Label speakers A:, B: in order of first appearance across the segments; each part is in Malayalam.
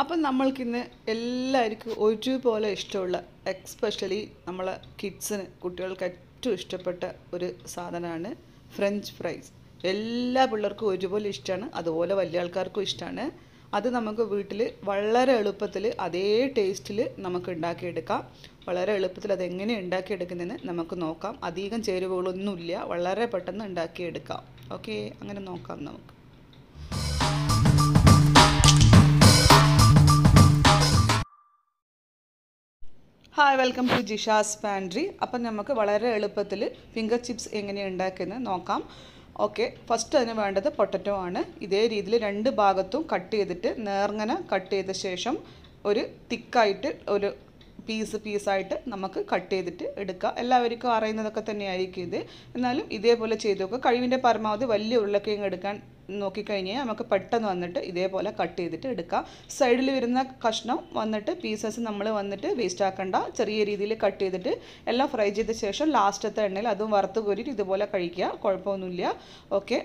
A: അപ്പം നമ്മൾക്കിന്ന് എല്ലാവർക്കും ഒരുപോലെ ഇഷ്ടമുള്ള എക്സ്പെഷ്യലി നമ്മളെ കിഡ്സിന് കുട്ടികൾക്ക് ഏറ്റവും ഇഷ്ടപ്പെട്ട ഒരു സാധനമാണ് ഫ്രഞ്ച് ഫ്രൈസ് എല്ലാ പിള്ളേർക്കും ഒരുപോലെ ഇഷ്ടമാണ് അതുപോലെ വലിയ ആൾക്കാർക്കും ഇഷ്ടമാണ് അത് നമുക്ക് വീട്ടിൽ വളരെ എളുപ്പത്തിൽ അതേ ടേസ്റ്റിൽ നമുക്ക് ഉണ്ടാക്കിയെടുക്കാം വളരെ എളുപ്പത്തിൽ അതെങ്ങനെ ഉണ്ടാക്കിയെടുക്കുന്നതെന്ന് നമുക്ക് നോക്കാം അധികം ചേരുവകളൊന്നുമില്ല വളരെ പെട്ടെന്ന് ഉണ്ടാക്കിയെടുക്കാം ഓക്കെ അങ്ങനെ നോക്കാം നമുക്ക് hi welcome to Jisha's pantry അപ്പം നമുക്ക് വളരെ എളുപ്പത്തിൽ ഫിംഗർ ചിപ്സ് എങ്ങനെ ഉണ്ടാക്കുന്നത് നോക്കാം ഓക്കെ ഫസ്റ്റ് അതിന് വേണ്ടത് പൊട്ടറ്റോ ആണ് ഇതേ രീതിയിൽ രണ്ട് ഭാഗത്തും കട്ട് ചെയ്തിട്ട് നേർങ്ങനെ കട്ട് ചെയ്ത ശേഷം ഒരു തിക്കായിട്ട് ഒരു പീസ് പീസായിട്ട് നമുക്ക് കട്ട് ചെയ്തിട്ട് എടുക്കുക എല്ലാവർക്കും അറിയുന്നതൊക്കെ തന്നെയായിരിക്കും ഇത് എന്നാലും ഇതേപോലെ ചെയ്ത് നോക്കുക കഴിവിൻ്റെ പരമാവധി വലിയ ഉരുളക്കിഴങ്ങ് എടുക്കാൻ നോക്കിക്കഴിഞ്ഞാൽ നമുക്ക് പെട്ടെന്ന് വന്നിട്ട് ഇതേപോലെ കട്ട് ചെയ്തിട്ട് എടുക്കാം സൈഡിൽ വരുന്ന കഷ്ണം വന്നിട്ട് പീസസ് നമ്മൾ വന്നിട്ട് വേസ്റ്റ് ആക്കണ്ട ചെറിയ രീതിയിൽ കട്ട് ചെയ്തിട്ട് എല്ലാം ഫ്രൈ ചെയ്ത ശേഷം ലാസ്റ്റത്തെ എണ്ണയിൽ അതും വറുത്ത് കോരിയിട്ട് ഇതുപോലെ കഴിക്കുക കുഴപ്പമൊന്നുമില്ല ഓക്കെ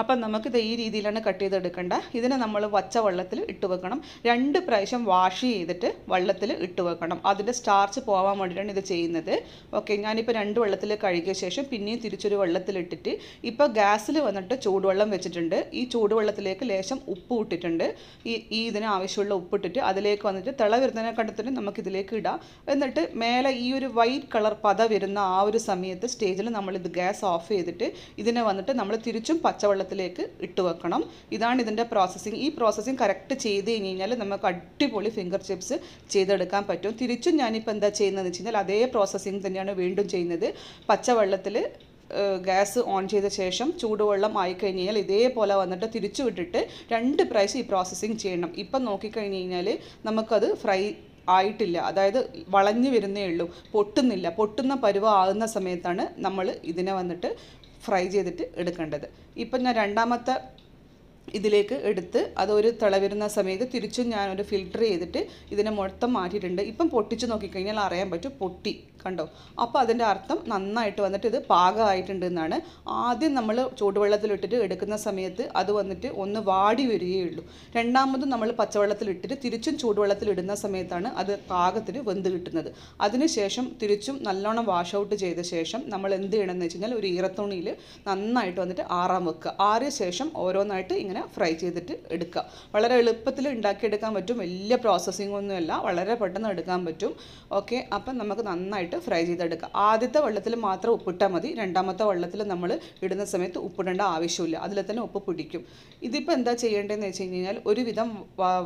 A: അപ്പം നമുക്കിത് ഈ രീതിയിലാണ് കട്ട് ചെയ്തെടുക്കേണ്ടത് ഇതിനെ നമ്മൾ വച്ച വെള്ളത്തിൽ ഇട്ട് വെക്കണം രണ്ട് പ്രാവശ്യം വാഷ് ചെയ്തിട്ട് വെള്ളത്തിൽ ഇട്ട് വെക്കണം അതിൻ്റെ സ്റ്റാർച്ച് പോകാൻ വേണ്ടിയിട്ടാണ് ഇത് ചെയ്യുന്നത് ഓക്കെ ഞാനിപ്പോൾ രണ്ട് വെള്ളത്തിൽ കഴുകിയ ശേഷം പിന്നെയും തിരിച്ചൊരു വെള്ളത്തിലിട്ടിട്ട് ഇപ്പോൾ ഗ്യാസിൽ വന്നിട്ട് ചൂടുവെള്ളം വെച്ചിട്ടുണ്ട് ഈ ചൂടുവെള്ളത്തിലേക്ക് ലേശം ഉപ്പ് ഇട്ടിട്ടുണ്ട് ഈ ഈ ഇതിന് ആവശ്യമുള്ള ഇട്ടിട്ട് അതിലേക്ക് വന്നിട്ട് തിള വരുന്നതിനെ കണ്ടെത്തിന് നമുക്കിതിലേക്ക് ഇടാം എന്നിട്ട് മേലെ ഈ ഒരു വൈറ്റ് കളർ പത വരുന്ന ആ ഒരു സമയത്ത് സ്റ്റേജിൽ നമ്മളിത് ഗ്യാസ് ഓഫ് ചെയ്തിട്ട് ഇതിനെ വന്നിട്ട് നമ്മൾ തിരിച്ചും പച്ചവെള്ളം പാത്രത്തിലേക്ക് ഇട്ട് വെക്കണം ഇതാണ് ഇതിൻ്റെ പ്രോസസ്സിങ് ഈ പ്രോസസ്സിങ് കറക്റ്റ് ചെയ്ത് കഴിഞ്ഞ് കഴിഞ്ഞാൽ നമുക്ക് അടിപൊളി ഫിംഗർ ചിപ്സ് ചെയ്തെടുക്കാൻ പറ്റും തിരിച്ചും ഞാനിപ്പോൾ എന്താ ചെയ്യുന്നതെന്ന് വെച്ച് കഴിഞ്ഞാൽ അതേ പ്രോസസ്സിങ് തന്നെയാണ് വീണ്ടും ചെയ്യുന്നത് പച്ചവെള്ളത്തിൽ ഗ്യാസ് ഓൺ ചെയ്ത ശേഷം ചൂടുവെള്ളം ആയിക്കഴിഞ്ഞ് കഴിഞ്ഞാൽ ഇതേപോലെ വന്നിട്ട് തിരിച്ചു വിട്ടിട്ട് രണ്ട് പ്രാവശ്യം ഈ പ്രോസസ്സിങ് ചെയ്യണം ഇപ്പം നോക്കിക്കഴിഞ്ഞ് കഴിഞ്ഞാൽ നമുക്കത് ഫ്രൈ ആയിട്ടില്ല അതായത് വളഞ്ഞു വരുന്നേ ഉള്ളൂ പൊട്ടുന്നില്ല പൊട്ടുന്ന പരുവ ആകുന്ന സമയത്താണ് നമ്മൾ ഇതിനെ വന്നിട്ട് ഫ്രൈ ചെയ്തിട്ട് എടുക്കേണ്ടത് ഇപ്പം ഞാൻ രണ്ടാമത്തെ ഇതിലേക്ക് എടുത്ത് അതൊരു തിളവിരുന്ന സമയത്ത് തിരിച്ചും ഞാനൊരു ഫിൽട്ടർ ചെയ്തിട്ട് ഇതിനെ മൊത്തം മാറ്റിയിട്ടുണ്ട് ഇപ്പം പൊട്ടിച്ച് നോക്കിക്കഴിഞ്ഞാൽ അറിയാൻ പറ്റും പൊട്ടി കണ്ടോ അപ്പോൾ അതിൻ്റെ അർത്ഥം നന്നായിട്ട് വന്നിട്ട് ഇത് പാകമായിട്ടുണ്ട് എന്നാണ് ആദ്യം നമ്മൾ ചൂടുവെള്ളത്തിലിട്ടിട്ട് എടുക്കുന്ന സമയത്ത് അത് വന്നിട്ട് ഒന്ന് വാടി വരികയുള്ളൂ രണ്ടാമതും നമ്മൾ പച്ചവെള്ളത്തിലിട്ടിട്ട് തിരിച്ചും ചൂടുവെള്ളത്തിലിടുന്ന സമയത്താണ് അത് പാകത്തിന് വെന്ത് കിട്ടുന്നത് അതിനുശേഷം തിരിച്ചും നല്ലോണം വാഷ് ഔട്ട് ചെയ്ത ശേഷം നമ്മൾ എന്ത് ചെയ്യണമെന്ന് വെച്ച് കഴിഞ്ഞാൽ ഒരു ഈറത്തുണിയിൽ നന്നായിട്ട് വന്നിട്ട് ആറാൻ വെക്കുക ആറിയ ശേഷം ഓരോന്നായിട്ട് ഇങ്ങനെ ഫ്രൈ ചെയ്തിട്ട് എടുക്കുക വളരെ എളുപ്പത്തിൽ ഉണ്ടാക്കിയെടുക്കാൻ പറ്റും വലിയ പ്രോസസ്സിംഗ് ഒന്നുമല്ല വളരെ പെട്ടെന്ന് എടുക്കാൻ പറ്റും ഓക്കെ അപ്പം നമുക്ക് നന്നായിട്ട് നന്നായിട്ട് ഫ്രൈ ചെയ്തെടുക്കുക ആദ്യത്തെ വെള്ളത്തിൽ മാത്രം ഉപ്പിട്ടാൽ മതി രണ്ടാമത്തെ വെള്ളത്തിൽ നമ്മൾ ഇടുന്ന സമയത്ത് ഉപ്പിടേണ്ട ആവശ്യമില്ല അതിൽ തന്നെ ഉപ്പ് പിടിക്കും ഇതിപ്പോൾ എന്താ ചെയ്യേണ്ടതെന്ന് വെച്ച് കഴിഞ്ഞാൽ ഒരുവിധം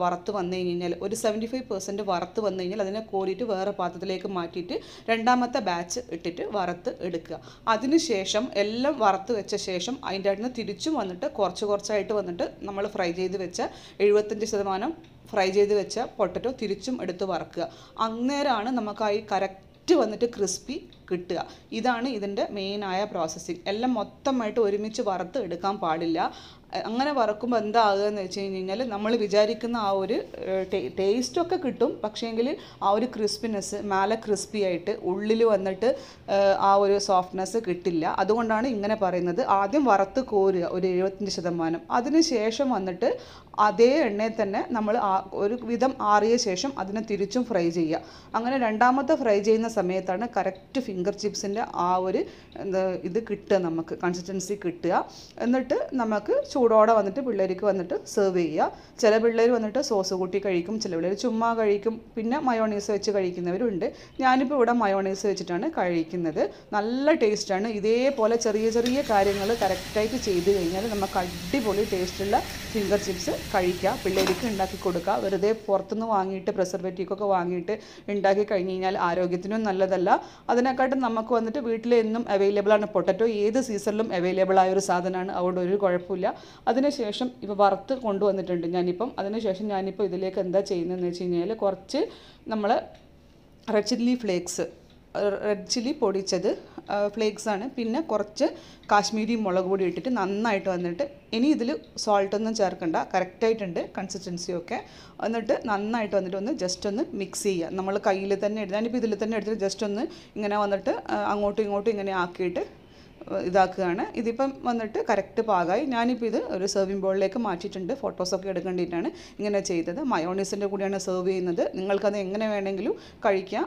A: വറുത്ത് വന്നു കഴിഞ്ഞാൽ ഒരു സെവൻറ്റി ഫൈവ് പെർസെൻറ്റ് വറുത്ത് വന്നു കഴിഞ്ഞാൽ അതിനെ കോരിയിട്ട് വേറെ പാത്രത്തിലേക്ക് മാറ്റിയിട്ട് രണ്ടാമത്തെ ബാച്ച് ഇട്ടിട്ട് വറുത്ത് എടുക്കുക അതിനുശേഷം എല്ലാം വറുത്ത് വെച്ച ശേഷം അതിൻ്റെ അടുത്ത് തിരിച്ചും വന്നിട്ട് കുറച്ച് കുറച്ചായിട്ട് വന്നിട്ട് നമ്മൾ ഫ്രൈ ചെയ്ത് വെച്ച എഴുപത്തഞ്ച് ശതമാനം ഫ്രൈ ചെയ്ത് വെച്ച പൊട്ടറ്റോ തിരിച്ചും എടുത്ത് വറക്കുക അന്നേരമാണ് നമുക്ക് ആ ഈ കറക്റ്റ് വന്നിട്ട് ക്രിസ്പി കിട്ടുക ഇതാണ് ഇതിൻ്റെ മെയിനായ പ്രോസസ്സിങ് എല്ലാം മൊത്തമായിട്ട് ഒരുമിച്ച് വറുത്ത് എടുക്കാൻ പാടില്ല അങ്ങനെ വറക്കുമ്പോൾ എന്താകുക എന്ന് വെച്ച് കഴിഞ്ഞ് കഴിഞ്ഞാൽ നമ്മൾ വിചാരിക്കുന്ന ആ ഒരു ടേസ്റ്റൊക്കെ കിട്ടും പക്ഷേങ്കിൽ ആ ഒരു ക്രിസ്പിനെസ് മേലെ ക്രിസ്പി ആയിട്ട് ഉള്ളിൽ വന്നിട്ട് ആ ഒരു സോഫ്റ്റ്നെസ് കിട്ടില്ല അതുകൊണ്ടാണ് ഇങ്ങനെ പറയുന്നത് ആദ്യം വറുത്ത് കോരുക ഒരു എഴുപത്തഞ്ച് ശതമാനം അതിന് ശേഷം വന്നിട്ട് അതേ എണ്ണയിൽ തന്നെ നമ്മൾ ഒരു വിധം ആറിയ ശേഷം അതിനെ തിരിച്ചും ഫ്രൈ ചെയ്യുക അങ്ങനെ രണ്ടാമത്തെ ഫ്രൈ ചെയ്യുന്ന സമയത്താണ് കറക്റ്റ് ഫിംഗർ ഫിംഗർ ചിപ്സിൻ്റെ ആ ഒരു എന്താ ഇത് കിട്ടുക നമുക്ക് കൺസിസ്റ്റൻസി കിട്ടുക എന്നിട്ട് നമുക്ക് ചൂടോടെ വന്നിട്ട് പിള്ളേർക്ക് വന്നിട്ട് സെർവ് ചെയ്യുക ചില പിള്ളേർ വന്നിട്ട് സോസ് കൂട്ടി കഴിക്കും ചില പിള്ളേർ ചുമ്മാ കഴിക്കും പിന്നെ മയോണീസ് വെച്ച് കഴിക്കുന്നവരുണ്ട് ഞാനിപ്പോൾ ഇവിടെ മയോണീസ് വെച്ചിട്ടാണ് കഴിക്കുന്നത് നല്ല ടേസ്റ്റാണ് ഇതേപോലെ ചെറിയ ചെറിയ കാര്യങ്ങൾ കറക്റ്റായിട്ട് ചെയ്ത് കഴിഞ്ഞാൽ നമുക്ക് അടിപൊളി ടേസ്റ്റുള്ള ഫിംഗർ ചിപ്സ് കഴിക്കുക പിള്ളേർക്ക് ഉണ്ടാക്കി കൊടുക്കുക വെറുതെ പുറത്തുനിന്ന് വാങ്ങിയിട്ട് പ്രിസർവേറ്റീവൊക്കെ വാങ്ങിയിട്ട് ഉണ്ടാക്കി കഴിഞ്ഞ് കഴിഞ്ഞാൽ ആരോഗ്യത്തിനും നല്ലതല്ല അതിനേക്കാൾ തീർച്ചയായിട്ടും നമുക്ക് വന്നിട്ട് വീട്ടിൽ എന്നും അവൈലബിൾ ആണ് പൊട്ടറ്റോ ഏത് സീസണിലും അവൈലബിൾ ആയ ഒരു സാധനമാണ് അതുകൊണ്ട് ഒരു കുഴപ്പമില്ല അതിനുശേഷം ഇപ്പോൾ വറുത്ത് കൊണ്ടുവന്നിട്ടുണ്ട് ഞാനിപ്പം അതിനുശേഷം ഞാനിപ്പോൾ ഇതിലേക്ക് എന്താ ചെയ്യുന്നതെന്ന് വെച്ച് കഴിഞ്ഞാൽ കുറച്ച് നമ്മൾ red chilli flakes red chilli പൊടിച്ചത് ഫ്ലേക്സാണ് പിന്നെ കുറച്ച് കാശ്മീരി മുളക് പൊടി ഇട്ടിട്ട് നന്നായിട്ട് വന്നിട്ട് ഇനി ഇതിൽ സോൾട്ടൊന്നും ചേർക്കണ്ട കറക്റ്റായിട്ടുണ്ട് കൺസിസ്റ്റൻസിയൊക്കെ എന്നിട്ട് നന്നായിട്ട് വന്നിട്ട് ഒന്ന് ജസ്റ്റ് ഒന്ന് മിക്സ് ചെയ്യുക നമ്മൾ കയ്യിൽ തന്നെ എടുത്ത് ഞാനിപ്പോൾ ഇതിൽ തന്നെ എടുത്തിട്ട് ജസ്റ്റ് ഒന്ന് ഇങ്ങനെ വന്നിട്ട് അങ്ങോട്ടും ഇങ്ങോട്ടും ഇങ്ങനെ ആക്കിയിട്ട് ഇതാക്കുകയാണ് ഇതിപ്പം വന്നിട്ട് കറക്റ്റ് പാകമായി ഞാനിപ്പോൾ ഇത് ഒരു സെർവിങ് ബോളിലേക്ക് മാറ്റിയിട്ടുണ്ട് ഫോട്ടോസൊക്കെ എടുക്കേണ്ടിയിട്ടാണ് ഇങ്ങനെ ചെയ്തത് മയോണീസിൻ്റെ കൂടെയാണ് സെർവ് ചെയ്യുന്നത് നിങ്ങൾക്കത് എങ്ങനെ വേണമെങ്കിലും കഴിക്കാം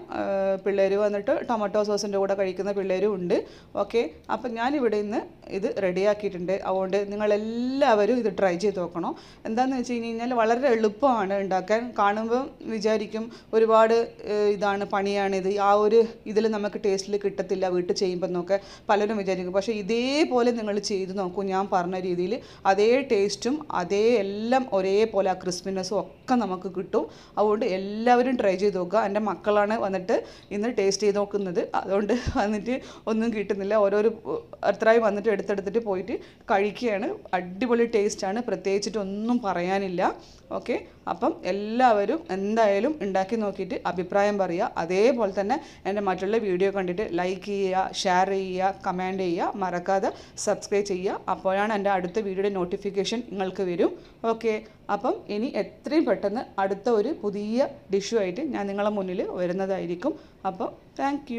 A: പിള്ളേർ വന്നിട്ട് ടൊമാറ്റോ സോസിൻ്റെ കൂടെ കഴിക്കുന്ന പിള്ളേരും ഉണ്ട് ഓക്കെ അപ്പം ഞാനിവിടെ ഇന്ന് ഇത് റെഡിയാക്കിയിട്ടുണ്ട് അതുകൊണ്ട് നിങ്ങളെല്ലാവരും ഇത് ട്രൈ ചെയ്ത് നോക്കണം എന്താണെന്ന് വെച്ച് കഴിഞ്ഞ് കഴിഞ്ഞാൽ വളരെ എളുപ്പമാണ് ഉണ്ടാക്കാൻ കാണുമ്പം വിചാരിക്കും ഒരുപാട് ഇതാണ് പണിയാണിത് ആ ഒരു ഇതിൽ നമുക്ക് ടേസ്റ്റിൽ കിട്ടത്തില്ല വീട്ടിൽ ചെയ്യുമ്പോൾ എന്നൊക്കെ പലരും വിചാരിക്കും ആയിരിക്കും പക്ഷേ ഇതേപോലെ നിങ്ങൾ ചെയ്ത് നോക്കൂ ഞാൻ പറഞ്ഞ രീതിയിൽ അതേ ടേസ്റ്റും അതേ എല്ലാം ഒരേപോലെ ആ ക്രിസ്പിനെസ്സും ഒക്കെ നമുക്ക് കിട്ടും അതുകൊണ്ട് എല്ലാവരും ട്രൈ ചെയ്ത് നോക്കുക എൻ്റെ മക്കളാണ് വന്നിട്ട് ഇന്ന് ടേസ്റ്റ് ചെയ്ത് നോക്കുന്നത് അതുകൊണ്ട് വന്നിട്ട് ഒന്നും കിട്ടുന്നില്ല ഓരോരോ അത്രയായി വന്നിട്ട് എടുത്തെടുത്തിട്ട് പോയിട്ട് കഴിക്കുകയാണ് അടിപൊളി ടേസ്റ്റാണ് പ്രത്യേകിച്ചിട്ടൊന്നും ഒന്നും പറയാനില്ല ഓക്കെ അപ്പം എല്ലാവരും എന്തായാലും ഉണ്ടാക്കി നോക്കിയിട്ട് അഭിപ്രായം പറയുക അതേപോലെ തന്നെ എൻ്റെ മറ്റുള്ള വീഡിയോ കണ്ടിട്ട് ലൈക്ക് ചെയ്യുക ഷെയർ ചെയ്യുക കമൻറ്റ് ചെയ്യുക ചെയ്യുക മറക്കാതെ സബ്സ്ക്രൈബ് ചെയ്യുക അപ്പോഴാണ് എൻ്റെ അടുത്ത വീഡിയോയുടെ നോട്ടിഫിക്കേഷൻ നിങ്ങൾക്ക് വരും ഓക്കെ അപ്പം ഇനി എത്രയും പെട്ടെന്ന് അടുത്ത ഒരു പുതിയ ഡിഷുമായിട്ട് ഞാൻ നിങ്ങളുടെ മുന്നിൽ വരുന്നതായിരിക്കും അപ്പോൾ താങ്ക്